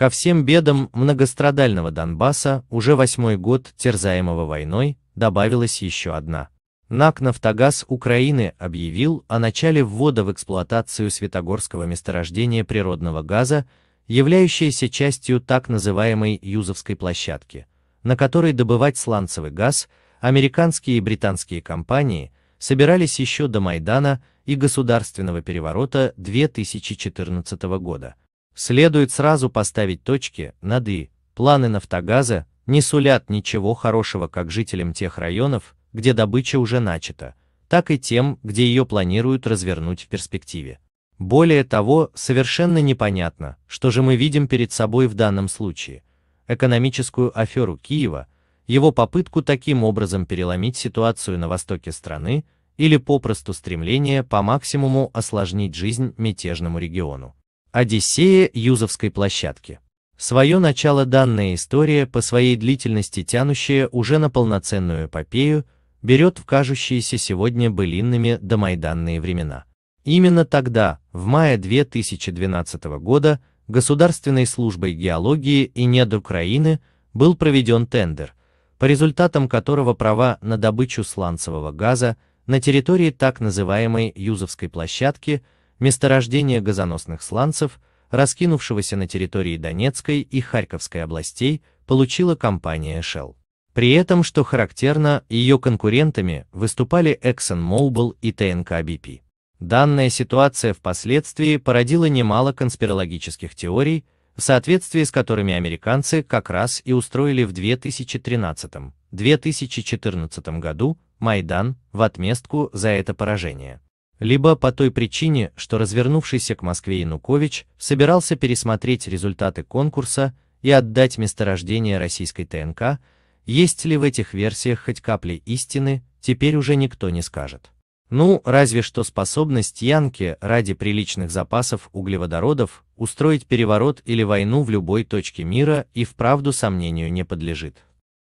Ко всем бедам многострадального Донбасса, уже восьмой год терзаемого войной, добавилась еще одна. НАК «Нафтогаз Украины» объявил о начале ввода в эксплуатацию Светогорского месторождения природного газа, являющееся частью так называемой Юзовской площадки, на которой добывать сланцевый газ американские и британские компании собирались еще до Майдана и государственного переворота 2014 года Следует сразу поставить точки над «и». Планы «Нафтогаза» не сулят ничего хорошего как жителям тех районов, где добыча уже начата, так и тем, где ее планируют развернуть в перспективе. Более того, совершенно непонятно, что же мы видим перед собой в данном случае. Экономическую аферу Киева, его попытку таким образом переломить ситуацию на востоке страны или попросту стремление по максимуму осложнить жизнь мятежному региону. Одиссея Юзовской площадки. Свое начало данная история, по своей длительности тянущая уже на полноценную эпопею, берет в кажущиеся сегодня былинными домайданные времена. Именно тогда, в мае 2012 года, Государственной службой геологии и нед Украины был проведен тендер, по результатам которого права на добычу сланцевого газа на территории так называемой Юзовской площадки – Месторождение газоносных сланцев, раскинувшегося на территории Донецкой и Харьковской областей, получила компания Shell. При этом, что характерно, ее конкурентами выступали ExxonMobil и ТНК BP. Данная ситуация впоследствии породила немало конспирологических теорий, в соответствии с которыми американцы как раз и устроили в 2013-2014 году Майдан в отместку за это поражение либо по той причине, что развернувшийся к Москве Янукович собирался пересмотреть результаты конкурса и отдать месторождение российской ТНК, есть ли в этих версиях хоть капли истины, теперь уже никто не скажет. Ну, разве что способность Янки ради приличных запасов углеводородов устроить переворот или войну в любой точке мира и вправду сомнению не подлежит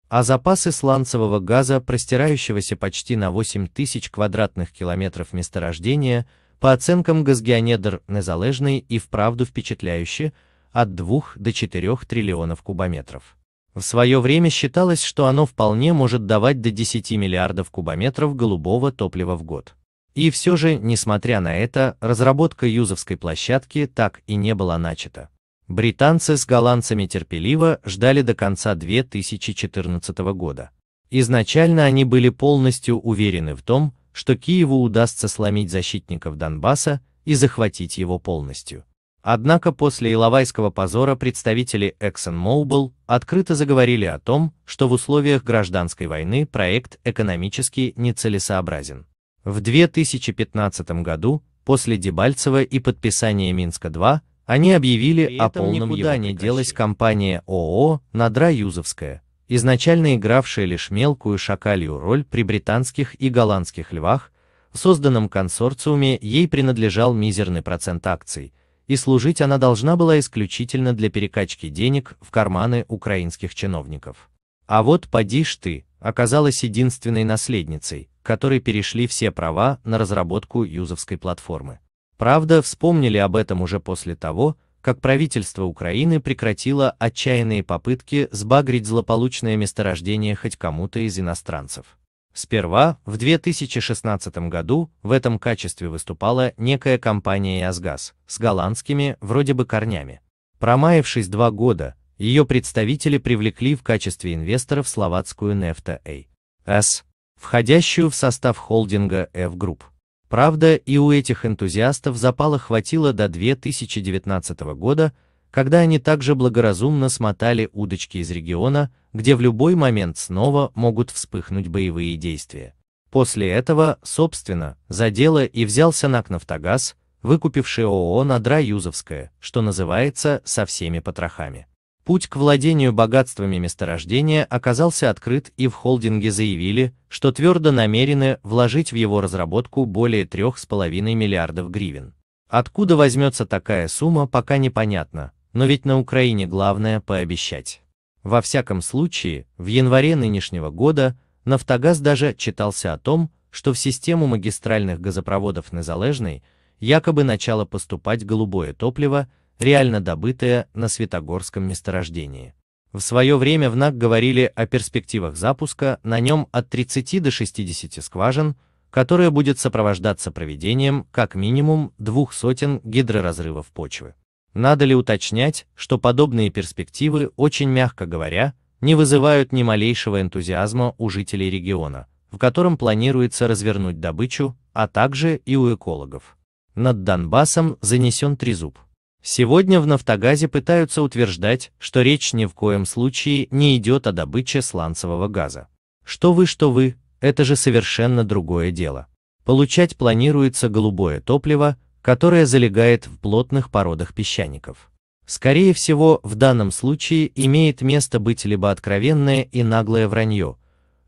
а запасы сланцевого газа, простирающегося почти на 8 тысяч квадратных километров месторождения, по оценкам Газгеонедр незалежной и вправду впечатляющие, от 2 до 4 триллионов кубометров. В свое время считалось, что оно вполне может давать до 10 миллиардов кубометров голубого топлива в год. И все же, несмотря на это, разработка юзовской площадки так и не была начата. Британцы с голландцами терпеливо ждали до конца 2014 года. Изначально они были полностью уверены в том, что Киеву удастся сломить защитников Донбасса и захватить его полностью. Однако после Иловайского позора представители ExxonMobil открыто заговорили о том, что в условиях гражданской войны проект экономически нецелесообразен. В 2015 году, после Дебальцева и подписания Минска-2, они объявили о полном никуда его не делась компания ООО «Надра Юзовская», изначально игравшая лишь мелкую шакалью роль при британских и голландских львах, в созданном консорциуме ей принадлежал мизерный процент акций, и служить она должна была исключительно для перекачки денег в карманы украинских чиновников. А вот поди ж ты, оказалась единственной наследницей, которой перешли все права на разработку юзовской платформы. Правда, вспомнили об этом уже после того, как правительство Украины прекратило отчаянные попытки сбагрить злополучное месторождение хоть кому-то из иностранцев. Сперва, в 2016 году, в этом качестве выступала некая компания «Язгаз» с голландскими, вроде бы, корнями. Промаявшись два года, ее представители привлекли в качестве инвесторов словацкую «Нефта Эй», С, входящую в состав холдинга F-Group. Правда, и у этих энтузиастов запала хватило до 2019 года, когда они также благоразумно смотали удочки из региона, где в любой момент снова могут вспыхнуть боевые действия. После этого, собственно, за дело и взялся НАК «Нафтогаз», выкупивший ООО «Надра Юзовская», что называется, со всеми потрохами. Путь к владению богатствами месторождения оказался открыт и в холдинге заявили, что твердо намерены вложить в его разработку более 3,5 миллиардов гривен. Откуда возьмется такая сумма пока непонятно, но ведь на Украине главное пообещать. Во всяком случае, в январе нынешнего года «Нафтогаз» даже читался о том, что в систему магистральных газопроводов Незалежной якобы начало поступать голубое топливо реально добытая на Светогорском месторождении. В свое время в НАК говорили о перспективах запуска на нем от 30 до 60 скважин, которая будет сопровождаться проведением как минимум двух сотен гидроразрывов почвы. Надо ли уточнять, что подобные перспективы, очень мягко говоря, не вызывают ни малейшего энтузиазма у жителей региона, в котором планируется развернуть добычу, а также и у экологов. Над Донбассом занесен трезуб. Сегодня в «Нафтогазе» пытаются утверждать, что речь ни в коем случае не идет о добыче сланцевого газа. Что вы, что вы, это же совершенно другое дело. Получать планируется голубое топливо, которое залегает в плотных породах песчаников. Скорее всего, в данном случае имеет место быть либо откровенное и наглое вранье,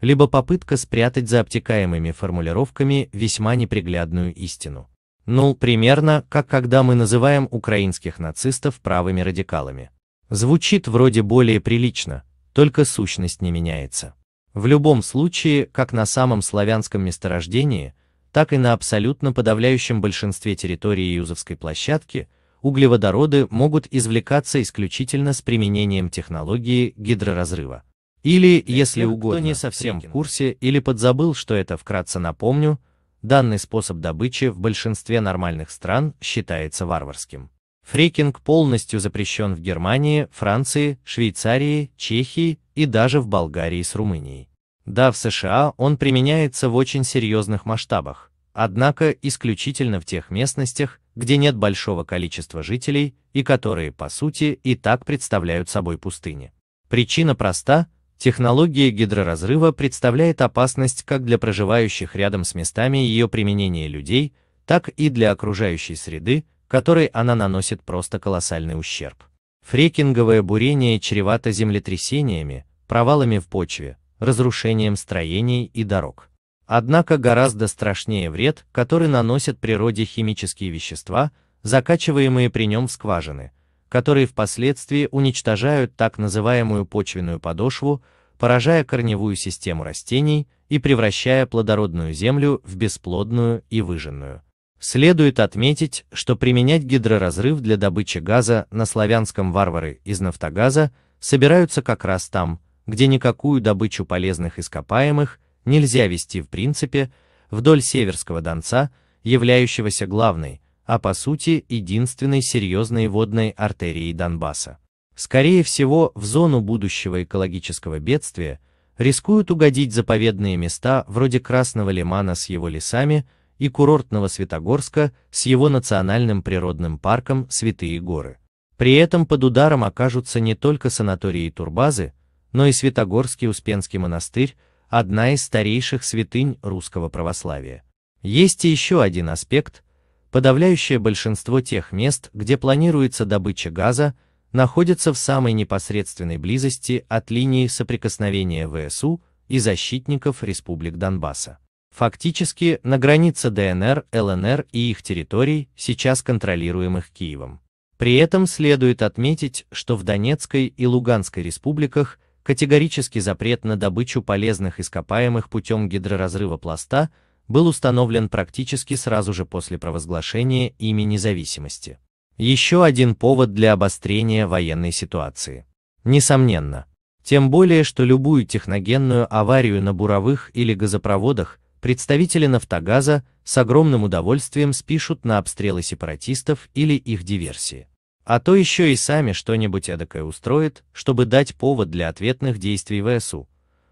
либо попытка спрятать за обтекаемыми формулировками весьма неприглядную истину. Ну, примерно, как когда мы называем украинских нацистов правыми радикалами. Звучит вроде более прилично, только сущность не меняется. В любом случае, как на самом славянском месторождении, так и на абсолютно подавляющем большинстве территории Юзовской площадки, углеводороды могут извлекаться исключительно с применением технологии гидроразрыва. Или, если угодно, кто не совсем в курсе или подзабыл, что это вкратце напомню, Данный способ добычи в большинстве нормальных стран считается варварским. Фрикинг полностью запрещен в Германии, Франции, Швейцарии, Чехии и даже в Болгарии с Румынией. Да, в США он применяется в очень серьезных масштабах, однако исключительно в тех местностях, где нет большого количества жителей и которые, по сути, и так представляют собой пустыни. Причина проста, Технология гидроразрыва представляет опасность как для проживающих рядом с местами ее применения людей, так и для окружающей среды, которой она наносит просто колоссальный ущерб. Фрекинговое бурение чревато землетрясениями, провалами в почве, разрушением строений и дорог. Однако гораздо страшнее вред, который наносят природе химические вещества, закачиваемые при нем в скважины, которые впоследствии уничтожают так называемую почвенную подошву, поражая корневую систему растений и превращая плодородную землю в бесплодную и выжженную. Следует отметить, что применять гидроразрыв для добычи газа на славянском варвары из нафтогаза собираются как раз там, где никакую добычу полезных ископаемых нельзя вести в принципе вдоль Северского Донца, являющегося главной, а по сути единственной серьезной водной артерии Донбасса. Скорее всего, в зону будущего экологического бедствия рискуют угодить заповедные места вроде Красного Лимана с его лесами и курортного Светогорска с его национальным природным парком Святые горы. При этом под ударом окажутся не только санатории и турбазы, но и Светогорский Успенский монастырь, одна из старейших святынь русского православия. Есть и еще один аспект – Подавляющее большинство тех мест, где планируется добыча газа, находятся в самой непосредственной близости от линии соприкосновения ВСУ и защитников республик Донбасса. Фактически на границе ДНР, ЛНР и их территорий, сейчас контролируемых Киевом. При этом следует отметить, что в Донецкой и Луганской республиках категорический запрет на добычу полезных ископаемых путем гидроразрыва пласта был установлен практически сразу же после провозглашения ими независимости. Еще один повод для обострения военной ситуации. Несомненно. Тем более, что любую техногенную аварию на буровых или газопроводах представители «Нафтогаза» с огромным удовольствием спишут на обстрелы сепаратистов или их диверсии. А то еще и сами что-нибудь эдакое устроят, чтобы дать повод для ответных действий ВСУ.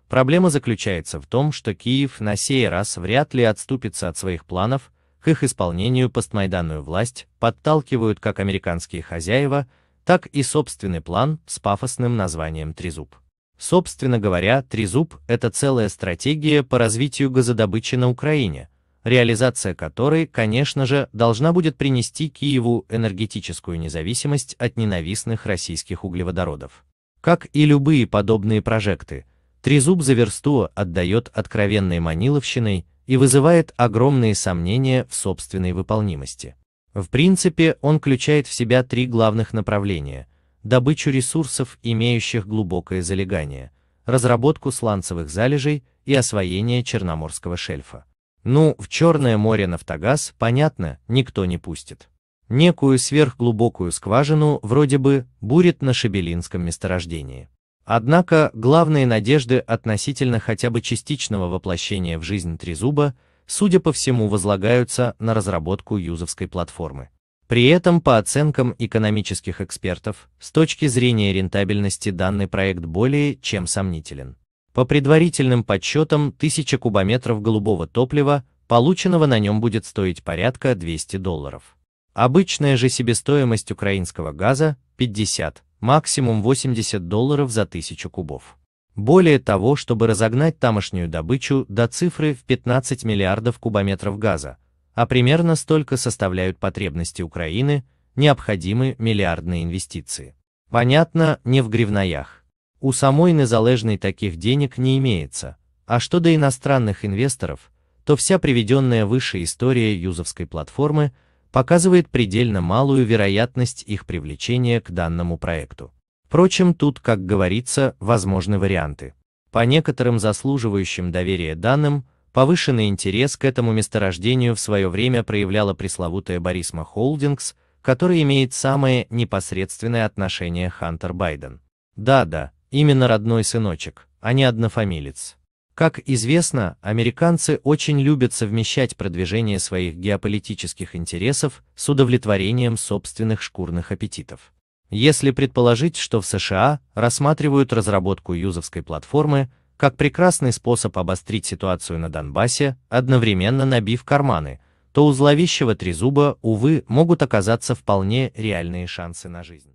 Проблема заключается в том, что Киев на сей раз вряд ли отступится от своих планов, к их исполнению постмайданную власть подталкивают как американские хозяева, так и собственный план с пафосным названием «Трезуб». Собственно говоря, «Трезуб» — это целая стратегия по развитию газодобычи на Украине, реализация которой, конечно же, должна будет принести Киеву энергетическую независимость от ненавистных российских углеводородов. Как и любые подобные прожекты, Трезуб за версту отдает откровенной маниловщиной и вызывает огромные сомнения в собственной выполнимости. В принципе, он включает в себя три главных направления – добычу ресурсов, имеющих глубокое залегание, разработку сланцевых залежей и освоение Черноморского шельфа. Ну, в Черное море нафтогаз, понятно, никто не пустит. Некую сверхглубокую скважину вроде бы бурит на Шебелинском месторождении. Однако главные надежды относительно хотя бы частичного воплощения в жизнь Трезуба, судя по всему, возлагаются на разработку юзовской платформы. При этом, по оценкам экономических экспертов, с точки зрения рентабельности данный проект более чем сомнителен. По предварительным подсчетам, 1000 кубометров голубого топлива, полученного на нем будет стоить порядка 200 долларов. Обычная же себестоимость украинского газа – 50 максимум 80 долларов за тысячу кубов. Более того, чтобы разогнать тамошнюю добычу до цифры в 15 миллиардов кубометров газа, а примерно столько составляют потребности Украины, необходимы миллиардные инвестиции. Понятно, не в гривнаях. У самой незалежной таких денег не имеется, а что до иностранных инвесторов, то вся приведенная выше история юзовской платформы – показывает предельно малую вероятность их привлечения к данному проекту. Впрочем, тут, как говорится, возможны варианты. По некоторым заслуживающим доверия данным, повышенный интерес к этому месторождению в свое время проявляла пресловутая Борисма Холдингс, которая имеет самое непосредственное отношение Хантер Байден. Да-да, именно родной сыночек, а не однофамилец. Как известно, американцы очень любят совмещать продвижение своих геополитических интересов с удовлетворением собственных шкурных аппетитов. Если предположить, что в США рассматривают разработку юзовской платформы как прекрасный способ обострить ситуацию на Донбассе, одновременно набив карманы, то у зловещего трезуба, увы, могут оказаться вполне реальные шансы на жизнь.